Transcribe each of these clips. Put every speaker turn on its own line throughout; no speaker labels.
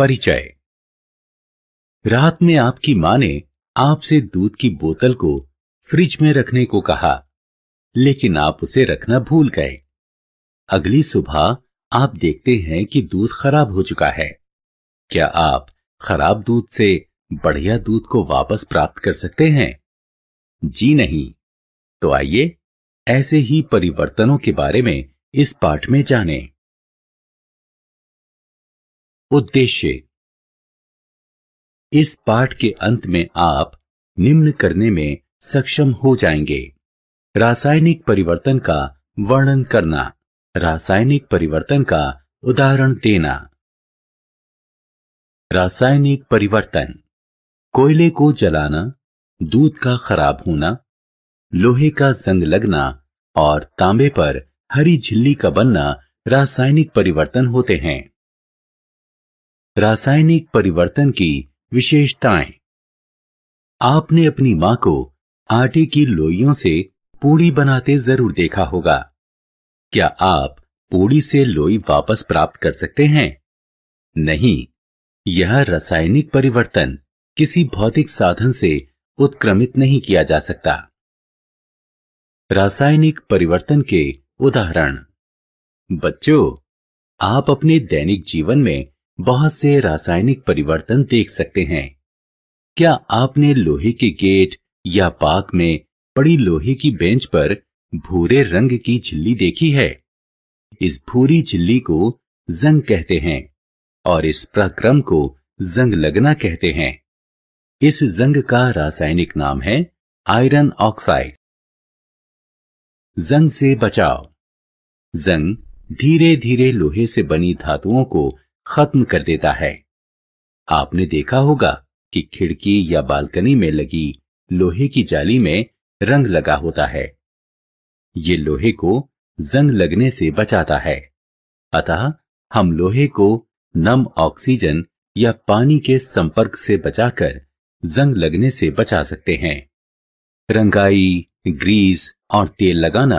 परिचय रात में आपकी मां ने आपसे दूध की बोतल को फ्रिज में रखने को कहा लेकिन आप उसे रखना भूल गए अगली सुबह आप देखते हैं कि दूध खराब हो चुका है क्या आप खराब दूध से बढ़िया दूध को वापस प्राप्त कर सकते हैं जी नहीं तो आइए ऐसे ही परिवर्तनों
के बारे में इस पाठ में जानें।
उद्देश्य इस पाठ के अंत में आप निम्न करने में सक्षम हो जाएंगे रासायनिक परिवर्तन का वर्णन करना रासायनिक परिवर्तन का उदाहरण देना रासायनिक परिवर्तन कोयले को जलाना दूध का खराब होना लोहे का जंग लगना और तांबे पर हरी झिल्ली का बनना रासायनिक परिवर्तन होते हैं रासायनिक परिवर्तन की विशेषताएं आपने अपनी मां को आटे की लोइयों से पूड़ी बनाते जरूर देखा होगा क्या आप पूड़ी से लोई वापस प्राप्त कर सकते हैं नहीं यह रासायनिक परिवर्तन किसी भौतिक साधन से उत्क्रमित नहीं किया जा सकता रासायनिक परिवर्तन के उदाहरण बच्चों आप अपने दैनिक जीवन में बहुत से रासायनिक परिवर्तन देख सकते हैं क्या आपने लोहे के गेट या पार्क में पड़ी लोहे की बेंच पर भूरे रंग की झिल्ली देखी है इस भूरी झिल्ली को जंग कहते हैं और इस प्रक्रम को जंग लगना कहते हैं इस जंग का रासायनिक नाम है आयरन ऑक्साइड जंग से बचाव जंग धीरे धीरे लोहे से बनी धातुओं को खत्म कर देता है आपने देखा होगा कि खिड़की या बालकनी में लगी लोहे की जाली में रंग लगा होता है ये लोहे को जंग लगने से बचाता है अतः हम लोहे को नम ऑक्सीजन या पानी के संपर्क से बचाकर जंग लगने से बचा सकते हैं रंगाई ग्रीस और तेल लगाना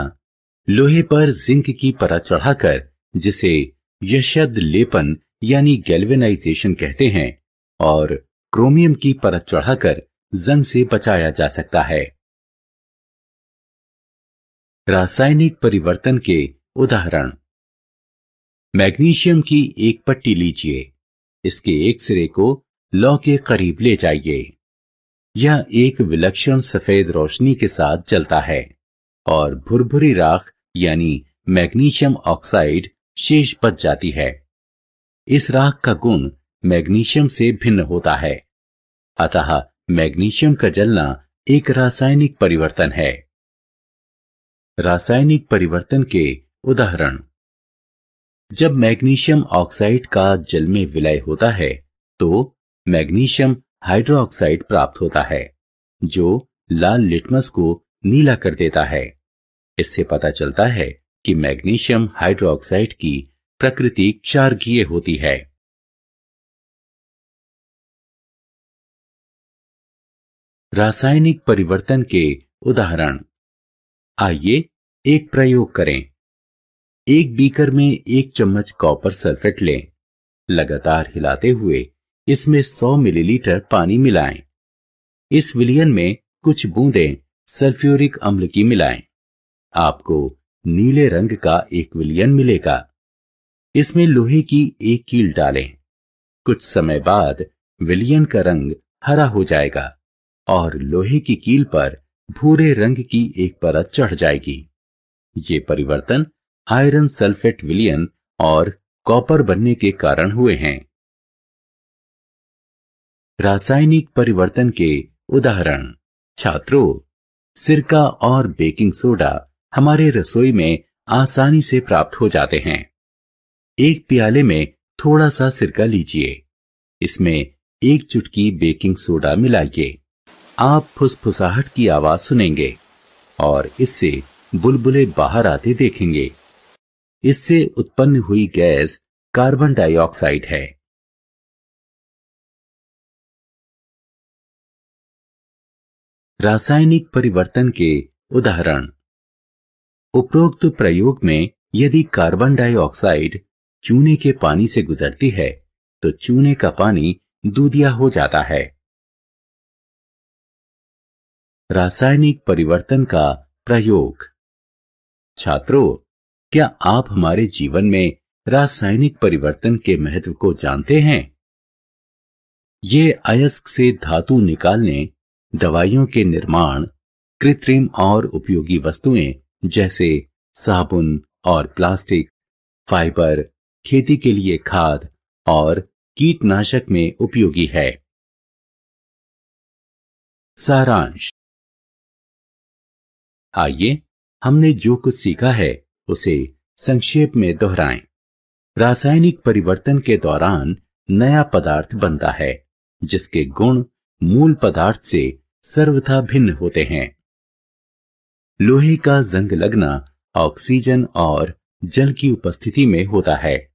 लोहे पर जिंक की परत चढ़ाकर जिसे यशद लेपन यानी गैल्वेनाइजेशन कहते हैं और क्रोमियम की परत चढ़ाकर जंग से बचाया जा सकता है रासायनिक परिवर्तन के उदाहरण मैग्नीशियम की एक पट्टी लीजिए इसके एक सिरे को लौ के करीब ले जाइए यह एक विलक्षण सफेद रोशनी के साथ जलता है और भुरभुरी राख यानी मैग्नीशियम ऑक्साइड शेष बच जाती है इस राख का गुण मैग्नीशियम से भिन्न होता है अतः मैग्नीशियम का जलना एक रासायनिक परिवर्तन है रासायनिक परिवर्तन के उदाहरण जब मैग्नीशियम ऑक्साइड का जल में विलय होता है तो मैग्नीशियम हाइड्रोक्साइड प्राप्त होता है जो लाल लिटमस को नीला कर देता है इससे पता चलता है कि मैग्नीशियम हाइड्रोक्साइड की प्रकृति क्षारकीय होती है
रासायनिक
परिवर्तन के उदाहरण आइए एक प्रयोग करें एक बीकर में एक चम्मच कॉपर सल्फेट लें लगातार हिलाते हुए इसमें 100 मिलीलीटर पानी मिलाएं। इस विलियन में कुछ बूंदें सल्फ्यूरिक अम्ल की मिलाएं। आपको नीले रंग का एक विलियन मिलेगा इसमें लोहे की एक कील डालें कुछ समय बाद विलियन का रंग हरा हो जाएगा और लोहे की कील पर भूरे रंग की एक परत चढ़ जाएगी ये परिवर्तन आयरन सल्फेट विलियन और कॉपर बनने के कारण हुए हैं रासायनिक परिवर्तन के उदाहरण छात्रों सिरका और बेकिंग सोडा हमारे रसोई में आसानी से प्राप्त हो जाते हैं एक प्याले में थोड़ा सा सिरका लीजिए इसमें एक चुटकी बेकिंग सोडा मिलाइए आप फुसफुसाहट की आवाज सुनेंगे और इससे बुलबुले बाहर आते देखेंगे इससे उत्पन्न हुई गैस कार्बन डाइऑक्साइड है रासायनिक परिवर्तन के उदाहरण उपरोक्त प्रयोग में यदि कार्बन डाइऑक्साइड चूने के पानी से गुजरती है तो चूने का पानी दूधिया हो जाता है रासायनिक परिवर्तन का प्रयोग छात्रों क्या आप हमारे जीवन में रासायनिक परिवर्तन के महत्व को जानते हैं ये अयस्क से धातु निकालने दवाइयों के निर्माण कृत्रिम और उपयोगी वस्तुएं जैसे साबुन और प्लास्टिक फाइबर खेती के लिए खाद और
कीटनाशक में उपयोगी है सारांश
आइए हमने जो कुछ सीखा है उसे संक्षेप में दोहराएं। रासायनिक परिवर्तन के दौरान नया पदार्थ बनता है जिसके गुण मूल पदार्थ से सर्वथा भिन्न होते हैं लोहे का जंग लगना ऑक्सीजन और जल की उपस्थिति में होता है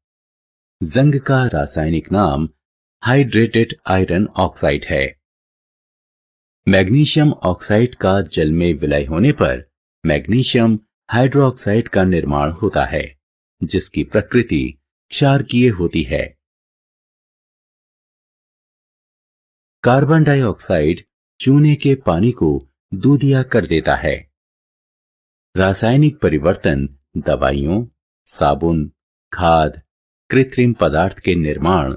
जंग का रासायनिक नाम हाइड्रेटेड आयरन ऑक्साइड है मैग्नीशियम ऑक्साइड का जल में विलय होने पर मैग्नीशियम हाइड्रोक्साइड का निर्माण होता है जिसकी प्रकृति क्षारकीय होती है
कार्बन डाइऑक्साइड चूने के पानी
को दूधिया कर देता है रासायनिक परिवर्तन दवाइयों साबुन खाद कृत्रिम पदार्थ के निर्माण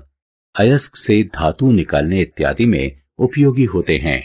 अयस्क से धातु निकालने इत्यादि में उपयोगी होते हैं